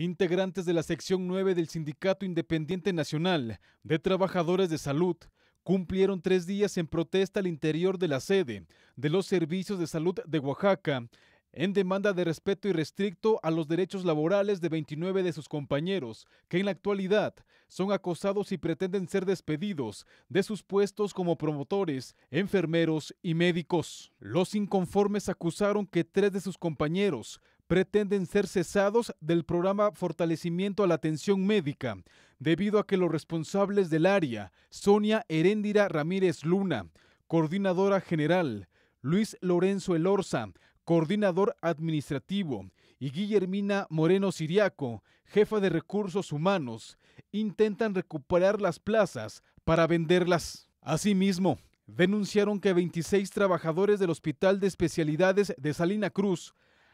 Integrantes de la sección 9 del Sindicato Independiente Nacional de Trabajadores de Salud cumplieron tres días en protesta al interior de la sede de los servicios de salud de Oaxaca en demanda de respeto irrestricto a los derechos laborales de 29 de sus compañeros, que en la actualidad son acosados y pretenden ser despedidos de sus puestos como promotores, enfermeros y médicos. Los inconformes acusaron que tres de sus compañeros pretenden ser cesados del programa Fortalecimiento a la Atención Médica, debido a que los responsables del área, Sonia Heréndira Ramírez Luna, coordinadora general, Luis Lorenzo Elorza, coordinador administrativo, y Guillermina Moreno Siriaco, jefa de recursos humanos, intentan recuperar las plazas para venderlas. Asimismo, denunciaron que 26 trabajadores del Hospital de Especialidades de Salina Cruz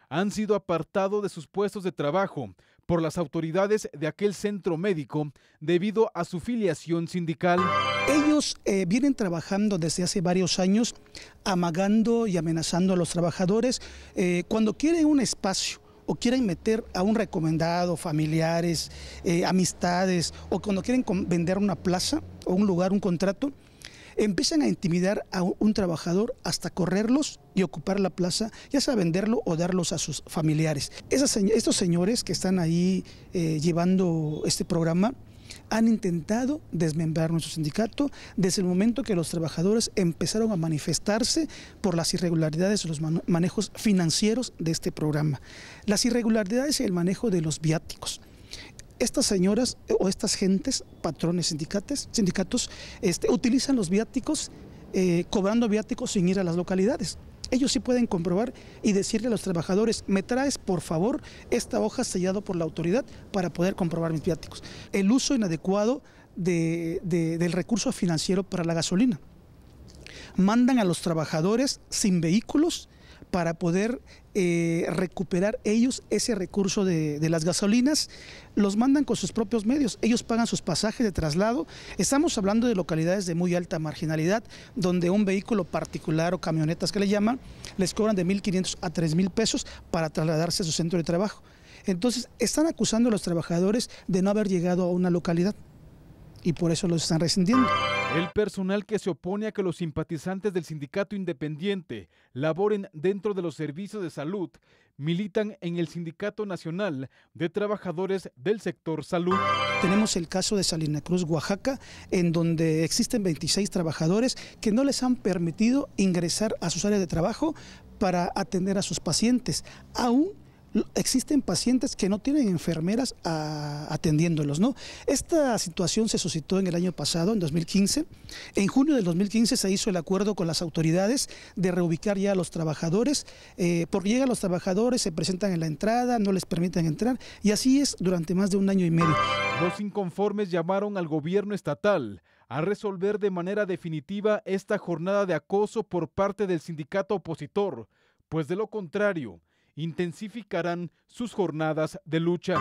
han sido apartados de sus puestos de trabajo por las autoridades de aquel centro médico debido a su filiación sindical. Ellos eh, vienen trabajando desde hace varios años amagando y amenazando a los trabajadores eh, cuando quieren un espacio o quieren meter a un recomendado, familiares, eh, amistades, o cuando quieren vender una plaza o un lugar, un contrato, empiezan a intimidar a un trabajador hasta correrlos y ocupar la plaza, ya sea venderlo o darlos a sus familiares. Esas, estos señores que están ahí eh, llevando este programa, han intentado desmembrar nuestro sindicato desde el momento que los trabajadores empezaron a manifestarse por las irregularidades de los manejos financieros de este programa, las irregularidades y el manejo de los viáticos, estas señoras eh, o estas gentes, patrones, sindicatos, sindicatos este, utilizan los viáticos, eh, cobrando viáticos sin ir a las localidades. Ellos sí pueden comprobar y decirle a los trabajadores, me traes por favor esta hoja sellada por la autoridad para poder comprobar mis viáticos. El uso inadecuado del recurso financiero para la gasolina. Mandan a los trabajadores sin vehículos para poder eh, recuperar ellos ese recurso de, de, las gasolinas, los mandan con sus propios medios, ellos pagan sus pasajes de traslado. Estamos hablando de localidades de muy alta marginalidad, donde un vehículo particular o camionetas que le llaman, les cobran de 1.500 a 3.000 pesos para trasladarse a su centro de trabajo. Entonces, están acusando a los trabajadores de no haber llegado a una localidad y por eso los están rescindiendo. El personal que se opone a que los simpatizantes del sindicato independiente laboren dentro de los servicios de salud militan en el Sindicato Nacional de Trabajadores del Sector Salud. Tenemos el caso de Salina Cruz, Oaxaca, en donde existen 26 trabajadores que no les han permitido ingresar a sus áreas de trabajo para atender a sus pacientes, aún existen pacientes que no tienen enfermeras ah, atendiéndolos, ¿no? Esta situación se suscitó en el año pasado, en 2015. En junio del 2015 se hizo el acuerdo con las autoridades de reubicar ya a los trabajadores, eh, por llega llegan los trabajadores, se presentan en la entrada, no les permiten entrar, y así es durante más de un año y medio. Los inconformes llamaron al gobierno estatal a resolver de manera definitiva esta jornada de acoso por parte del sindicato opositor, pues de lo contrario, intensificarán sus jornadas de lucha.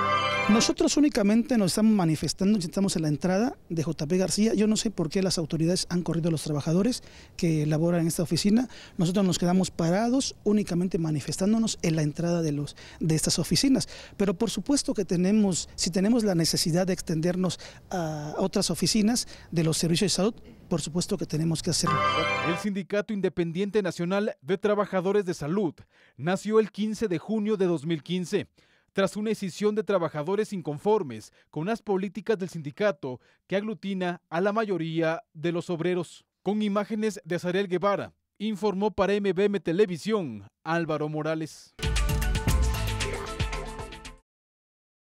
Nosotros únicamente nos estamos manifestando, estamos en la entrada de JP García. Yo no sé por qué las autoridades han corrido a los trabajadores que laboran en esta oficina. Nosotros nos quedamos parados únicamente manifestándonos en la entrada de, los, de estas oficinas. Pero por supuesto que tenemos, si tenemos la necesidad de extendernos a otras oficinas de los servicios de salud, por supuesto que tenemos que hacerlo. El Sindicato Independiente Nacional de Trabajadores de Salud nació el 15 de junio de 2015 tras una escisión de trabajadores inconformes con las políticas del sindicato que aglutina a la mayoría de los obreros. Con imágenes de Azarel Guevara, informó para MBM Televisión Álvaro Morales.